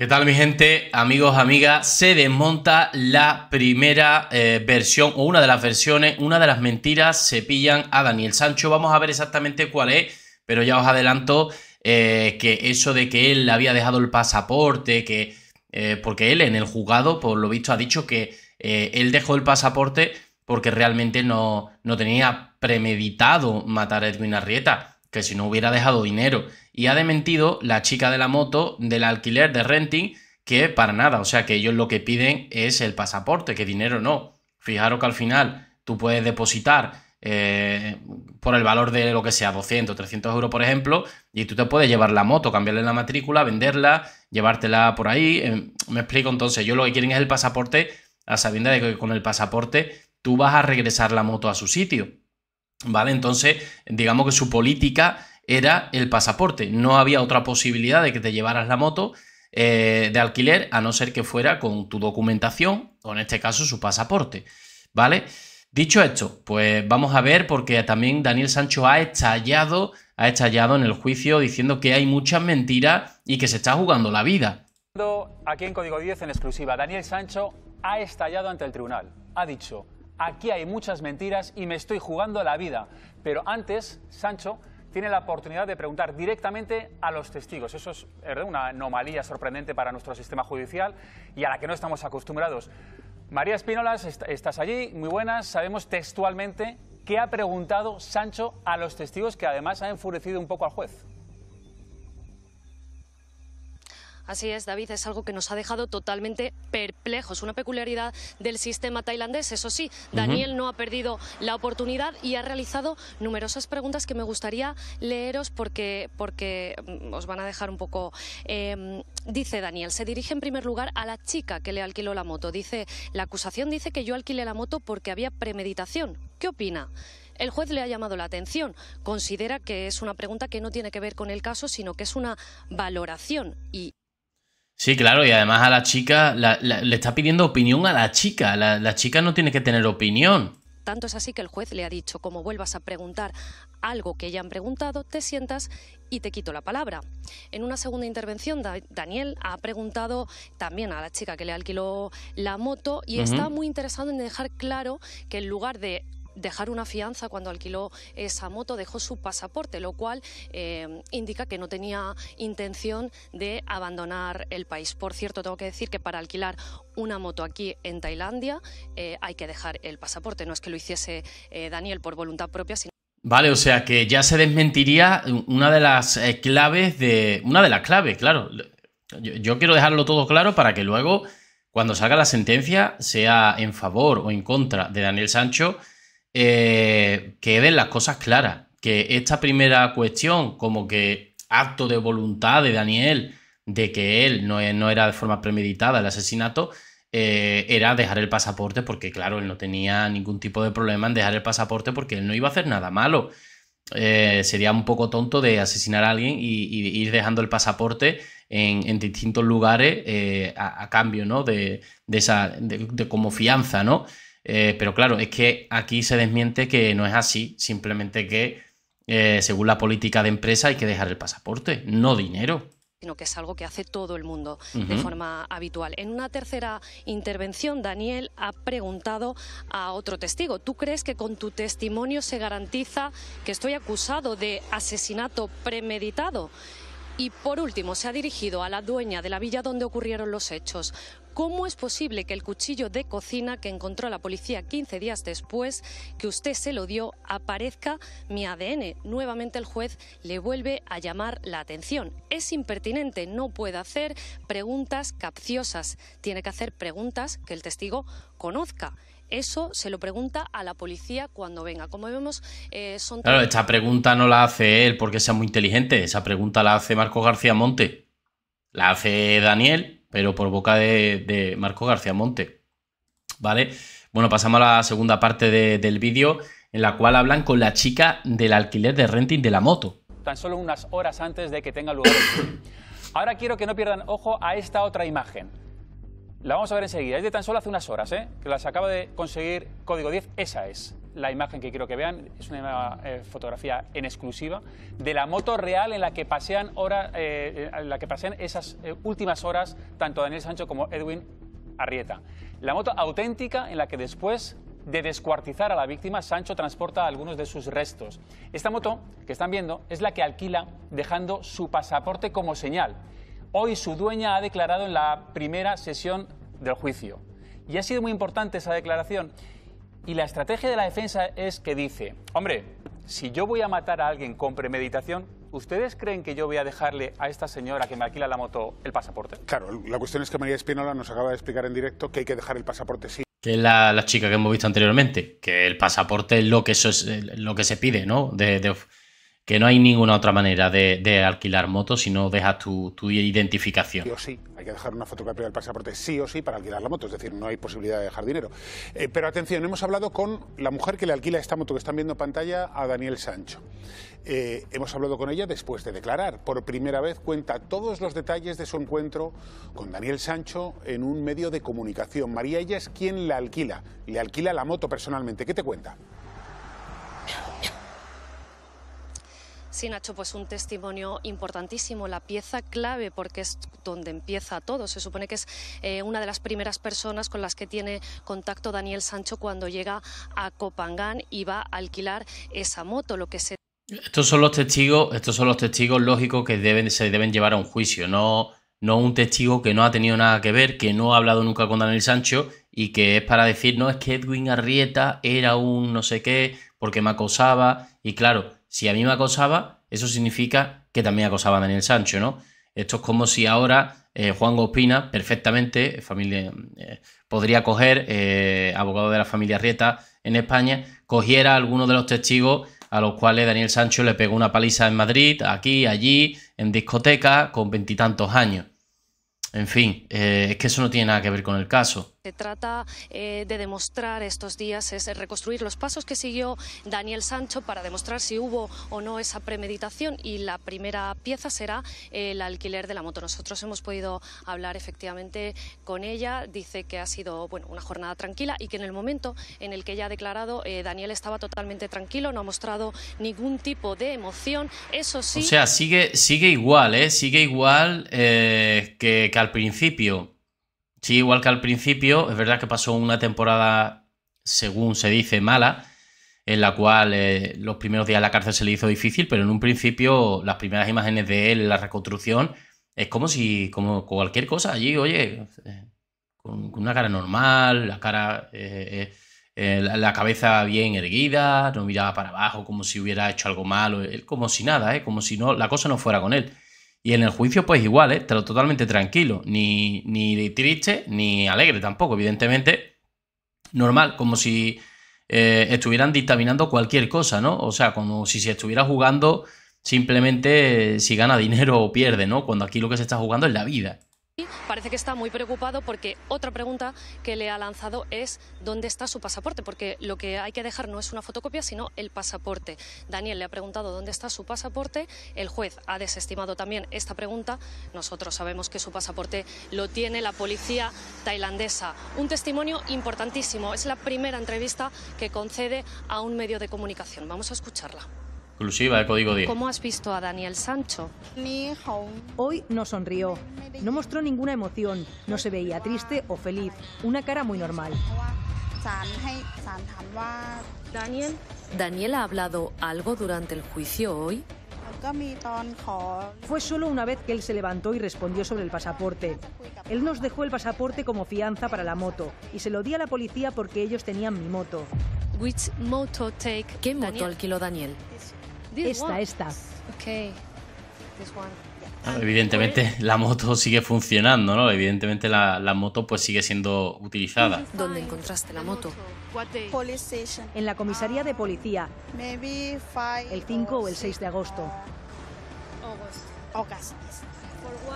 ¿Qué tal mi gente, amigos, amigas? Se desmonta la primera eh, versión o una de las versiones, una de las mentiras se pillan a Daniel Sancho. Vamos a ver exactamente cuál es, pero ya os adelanto eh, que eso de que él había dejado el pasaporte, que eh, porque él en el juzgado, por lo visto, ha dicho que él dejó el pasaporte porque realmente no, no tenía premeditado matar a Edwin Arrieta si no hubiera dejado dinero. Y ha dementido la chica de la moto del alquiler de renting, que para nada, o sea que ellos lo que piden es el pasaporte, que dinero no. Fijaros que al final tú puedes depositar eh, por el valor de lo que sea, 200, 300 euros, por ejemplo, y tú te puedes llevar la moto, cambiarle la matrícula, venderla, llevártela por ahí. Eh, me explico entonces, yo lo que quieren es el pasaporte, a sabiendas de que con el pasaporte tú vas a regresar la moto a su sitio. ¿Vale? Entonces, digamos que su política era el pasaporte. No había otra posibilidad de que te llevaras la moto eh, de alquiler a no ser que fuera con tu documentación o en este caso su pasaporte. ¿Vale? Dicho esto, pues vamos a ver porque también Daniel Sancho ha estallado, ha estallado en el juicio diciendo que hay muchas mentiras y que se está jugando la vida. Aquí en Código 10 en exclusiva, Daniel Sancho ha estallado ante el tribunal. Ha dicho, Aquí hay muchas mentiras y me estoy jugando la vida. Pero antes, Sancho tiene la oportunidad de preguntar directamente a los testigos. Eso es una anomalía sorprendente para nuestro sistema judicial y a la que no estamos acostumbrados. María Espínolas, estás allí, muy buenas. Sabemos textualmente qué ha preguntado Sancho a los testigos, que además ha enfurecido un poco al juez. Así es, David, es algo que nos ha dejado totalmente perplejos. Una peculiaridad del sistema tailandés. Eso sí, Daniel no ha perdido la oportunidad y ha realizado numerosas preguntas que me gustaría leeros porque, porque mm, os van a dejar un poco. Em, dice Daniel, se dirige en primer lugar a la chica que le alquiló la moto. Dice, la acusación dice que yo alquilé la moto porque había premeditación. ¿Qué opina? El juez le ha llamado la atención. Considera que es una pregunta que no tiene que ver con el caso, sino que es una valoración. Y Sí, claro, y además a la chica le está pidiendo opinión a la chica. La, chica no tiene que tener opinión. Tanto es así que el juez le ha dicho, como vuelvas a preguntar algo que ya han preguntado, te sientas y te quito la palabra. En una segunda intervención, Daniel ha preguntado también a la chica que le alquiló la moto y está muy interesado en dejar claro que en lugar de dejar una fianza cuando alquiló esa moto, dejó su pasaporte, lo cual eh, indica que no tenía intención de abandonar el país. Por cierto, tengo que decir que para alquilar una moto aquí en Tailandia eh, hay que dejar el pasaporte, no es que lo hiciese eh, Daniel por voluntad propia, sino Vale, o sea que ya se desmentiría una de las claves de. Una de las claves, claro. yo, quiero dejarlo todo claro para que luego, cuando salga la sentencia, sea en favor o en contra de Daniel Sancho eh, queden las cosas claras. Que esta primera cuestión, como que acto de voluntad de Daniel, de que él no, era de forma premeditada el asesinato, eh, era dejar el pasaporte, porque claro, él no tenía ningún tipo de problema en dejar el pasaporte porque él no iba a hacer nada malo. Eh, sería un poco tonto de asesinar a alguien y, ir dejando el pasaporte en, distintos lugares a, cambio, ¿no? De, esa, de como fianza, ¿no? Eh, pero claro, es que aquí se desmiente que no es así, simplemente que eh, según la política de empresa hay que dejar el pasaporte, no dinero sino que es algo que hace todo el mundo de forma habitual. En una tercera intervención, Daniel ha preguntado a otro testigo, ¿tú crees que con tu testimonio se garantiza que estoy acusado de asesinato premeditado? Y por último, se ha dirigido a la dueña de la villa donde ocurrieron los hechos. ¿Cómo es posible que el cuchillo de cocina que encontró la policía 15 días después que usted se lo dio aparezca mi ADN? Nuevamente el juez le vuelve a llamar la atención. Es impertinente, no puede hacer preguntas capciosas, tiene que hacer preguntas que el testigo conozca. Eso se lo pregunta a la policía cuando venga. Como vemos, eh, son... Claro, esta pregunta no la hace él porque sea muy inteligente. Esa pregunta la hace Marco García Monte. La hace Daniel, pero por boca de, Marco García Monte. ¿Vale? Bueno, pasamos a la segunda parte del vídeo en la cual hablan con la chica del alquiler de renting de la moto. Tan solo unas horas antes de que tenga lugar el Ahora quiero que no pierdan ojo a esta otra imagen. La vamos a ver enseguida. Es de tan solo hace unas horas, ¿eh? que las acaba de conseguir Código 10. Esa es la imagen que quiero que vean. Es una eh, fotografía en exclusiva de la moto real en la que pasean, horas, eh, en la que pasean esas últimas horas tanto Daniel Sancho como Edwin Arrieta. La moto auténtica en la que después de descuartizar a la víctima, Sancho transporta algunos de sus restos. Esta moto que están viendo es la que alquila dejando su pasaporte como señal. Hoy su dueña ha declarado en la primera sesión del juicio. Y ha sido muy importante esa declaración. Y la estrategia de la defensa es que dice, hombre, si yo voy a matar a alguien con premeditación, ¿ustedes creen que yo voy a dejarle a esta señora que me alquila la moto el pasaporte? Claro, la cuestión es que María Espinola nos acaba de explicar en directo que hay que dejar el pasaporte sí. Que es la, chica que hemos visto anteriormente, que el pasaporte es lo que, eso es, eh, lo que se pide, ¿no? de, que no hay ninguna otra manera de, alquilar motos si no dejas tu, identificación. Sí o sí, hay que dejar una fotocopia del pasaporte sí o sí para alquilar la moto, es decir, no hay posibilidad de dejar dinero. Eh, pero atención, hemos hablado con la mujer que le alquila esta moto que están viendo en pantalla a Daniel Sancho. Eh, hemos hablado con ella después de declarar. Por primera vez cuenta todos los detalles de su encuentro con Daniel Sancho en un medio de comunicación. María, ella es quien la alquila, le alquila la moto personalmente. ¿Qué te cuenta? Sí, Nacho, pues un testimonio importantísimo, la pieza clave, porque es donde empieza todo. Se supone que es eh, una de las primeras personas con las que tiene contacto Daniel Sancho cuando llega a Copangán y va a alquilar esa moto, lo que se estos son los testigos, estos son los testigos lógicos que deben, se deben llevar a un juicio, no, no un testigo que no ha tenido nada que ver, que no ha hablado nunca con Daniel Sancho y que es para decir, no, es que Edwin Arrieta era un no sé qué, porque me acosaba, y claro, si a mí me acosaba, eso significa que también acosaba a Daniel Sancho, ¿no? Esto es como si ahora eh, Juan Gospina, perfectamente, eh, familia, eh, podría coger, abogado de la familia Rieta en España, cogiera a alguno de los testigos a los cuales Daniel Sancho le pegó una paliza en Madrid, aquí, allí, en discoteca, con veintitantos años. En fin, es que eso no tiene nada que ver con el caso se trata eh, de demostrar estos días es reconstruir los pasos que siguió Daniel Sancho para demostrar si hubo o no esa premeditación y la primera pieza será el alquiler de la moto. Nosotros hemos podido hablar efectivamente con ella, dice que ha sido bueno, una jornada tranquila y que en el momento en el que ella ha declarado eh, Daniel estaba totalmente tranquilo, no ha mostrado ningún tipo de emoción, eso sí... O sea, sigue, sigue igual, ¿eh? Sigue igual eh, que al principio. Sí, igual que al principio, es verdad que pasó una temporada, según se dice, mala, en la cual eh, los primeros días de la cárcel se le hizo difícil, pero en un principio las primeras imágenes de él, la reconstrucción, es como si, como cualquier cosa allí, oye, eh, con, una cara normal, la cara, eh, la, cabeza bien erguida, no miraba para abajo como si hubiera hecho algo malo, él como si nada, como si no, la cosa no fuera con él. Y en el juicio, pues igual, ¿eh? totalmente tranquilo, ni, triste, ni alegre tampoco, evidentemente. Normal, como si eh, estuvieran dictaminando cualquier cosa, ¿no? O sea, como si se estuviera jugando simplemente eh, si gana dinero o pierde, ¿no? Cuando aquí lo que se está jugando es la vida parece que está muy preocupado porque otra pregunta que le ha lanzado es dónde está su pasaporte, porque lo que hay que dejar no es una fotocopia, sino el pasaporte. Daniel le ha preguntado dónde está su pasaporte, el juez ha desestimado también esta pregunta, nosotros sabemos que su pasaporte lo tiene la policía tailandesa. Un testimonio importantísimo, es la primera entrevista que concede a un medio de comunicación. Vamos a escucharla. Código ¿Cómo has visto a Daniel Sancho? Hoy no sonrió, no mostró ninguna emoción, no se veía triste o feliz, una cara muy normal. Daniel. ha hablado algo durante el juicio hoy. Fue solo una vez que él se levantó y respondió sobre el pasaporte. Él nos dejó el pasaporte como fianza para la moto y se lo di a la policía porque ellos tenían mi moto. ¿Qué moto alquiló Daniel? Esta, esta. Ah, evidentemente la moto sigue funcionando, ¿no? Evidentemente la, moto pues sigue siendo utilizada. ¿Dónde encontraste la moto? En la comisaría de policía. El 5 o el 6 de agosto.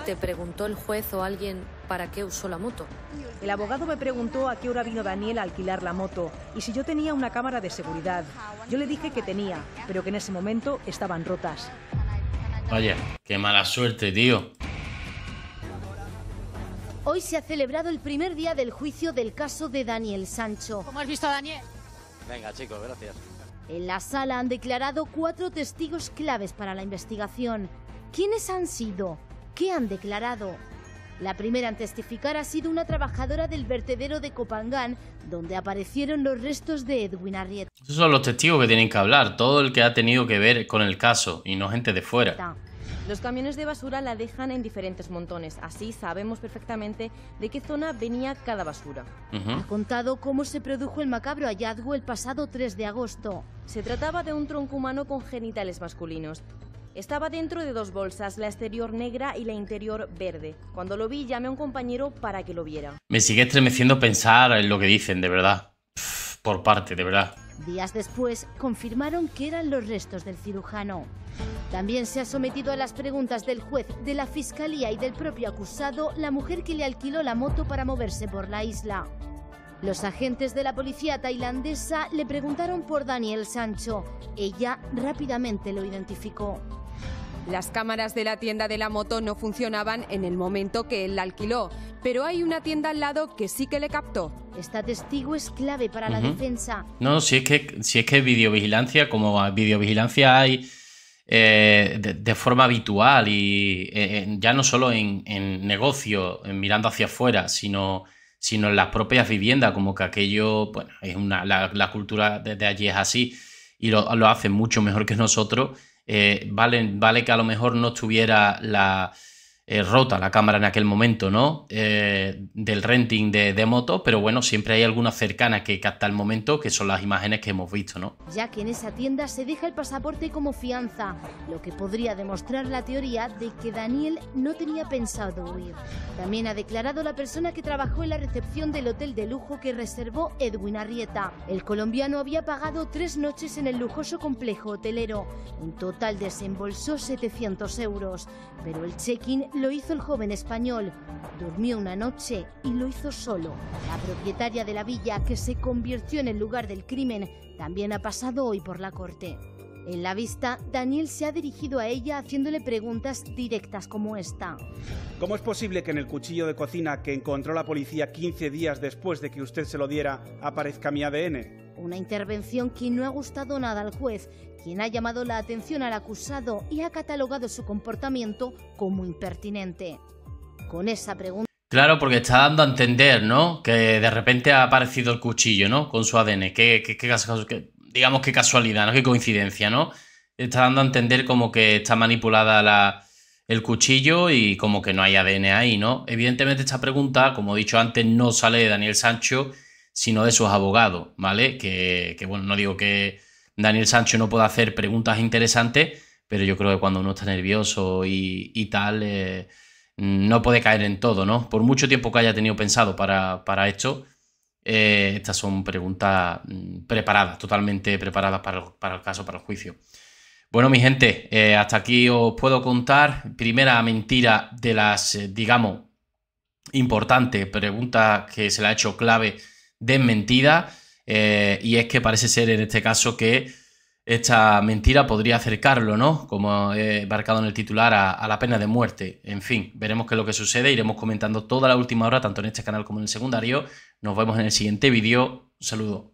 ¿Te preguntó el juez o alguien para qué usó la moto? El abogado me preguntó a qué hora vino Daniel a alquilar la moto y si yo tenía una cámara de seguridad. Yo le dije que tenía, pero que en ese momento estaban rotas. Oye, qué mala suerte, tío. Hoy se ha celebrado el primer día del juicio del caso de Daniel Sancho. ¿Cómo has visto a Daniel? Venga, chicos, gracias. En la sala han declarado cuatro testigos claves para la investigación. ¿Quiénes han sido? ¿Qué han declarado? La primera en testificar ha sido una trabajadora del vertedero de Copangán, donde aparecieron los restos de Edwin Arrieta. Esos son los testigos que tienen que hablar, todo el que ha tenido que ver con el caso, y no gente de fuera. Los camiones de basura la dejan en diferentes montones, así sabemos perfectamente de qué zona venía cada basura. Ha contado cómo se produjo el macabro hallazgo el pasado 3 de agosto. Se trataba de un tronco humano con genitales masculinos. Estaba dentro de dos bolsas, la exterior negra y la interior verde. Cuando lo vi, llamé a un compañero para que lo viera. Me sigue estremeciendo pensar en lo que dicen, de verdad. por parte, de verdad. Días después, confirmaron que eran los restos del cirujano. También se ha sometido a las preguntas del juez, de la fiscalía y del propio acusado la mujer que le alquiló la moto para moverse por la isla. Los agentes de la policía tailandesa le preguntaron por Daniel Sancho. Ella rápidamente lo identificó. Las cámaras de la tienda de la moto no funcionaban en el momento que él la alquiló, pero hay una tienda al lado que sí que le captó. Esta testigo es clave para la defensa. No, si es que, es que videovigilancia, como videovigilancia hay eh, de, forma habitual y eh, eh, ya no solo en, en mirando hacia afuera, sino sino en las propias viviendas, como que aquello, bueno, es una, la, cultura de, allí es así y lo, lo hacen mucho mejor que nosotros eh, vale, vale que a lo mejor no tuviera la, eh, rota la cámara en aquel momento, ¿no? Eh, del renting de, de moto, pero bueno, siempre hay alguna cercana que capta el momento, que son las imágenes que hemos visto, ¿no? Ya que en esa tienda se deja el pasaporte como fianza, lo que podría demostrar la teoría de que Daniel no tenía pensado huir. También ha declarado la persona que trabajó en la recepción del hotel de lujo que reservó Edwin Arrieta. El colombiano había pagado tres noches en el lujoso complejo hotelero. En total desembolsó 700 euros, pero el check-in lo hizo el joven español. Durmió una noche y lo hizo solo. La propietaria de la villa, que se convirtió en el lugar del crimen, también ha pasado hoy por la corte. En la vista, Daniel se ha dirigido a ella haciéndole preguntas directas como esta. ¿Cómo es posible que en el cuchillo de cocina que encontró la policía 15 días después de que usted se lo diera aparezca mi ADN? Una intervención que no ha gustado nada al juez, quien ha llamado la atención al acusado y ha catalogado su comportamiento como impertinente. Con esa pregunta... Claro, porque está dando a entender, ¿no? Que de repente ha aparecido el cuchillo, ¿no? Con su ADN. Qué, digamos qué casualidad, ¿no? Qué coincidencia, ¿no? Está dando a entender como que está manipulada la, el cuchillo y como que no hay ADN ahí, ¿no? Evidentemente esta pregunta, como he dicho antes, no sale de Daniel Sancho sino de sus abogados, ¿vale? Que, bueno, no digo que Daniel Sancho no pueda hacer preguntas interesantes, pero yo creo que cuando uno está nervioso y, tal, eh, no puede caer en todo, ¿no? Por mucho tiempo que haya tenido pensado para, esto, eh, estas son preguntas mm, preparadas, totalmente preparadas para el, caso, para el juicio. Bueno, mi gente, eh, hasta aquí os puedo contar. Primera mentira de las, digamos, importantes preguntas que se le ha hecho clave desmentida. Eh, y es que parece ser en este caso que esta mentira podría acercarlo, ¿no? Como he eh, marcado en el titular, a, a, la pena de muerte. En fin, veremos qué es lo que sucede. Iremos comentando toda la última hora, tanto en este canal como en el secundario. Nos vemos en el siguiente vídeo. Un saludo.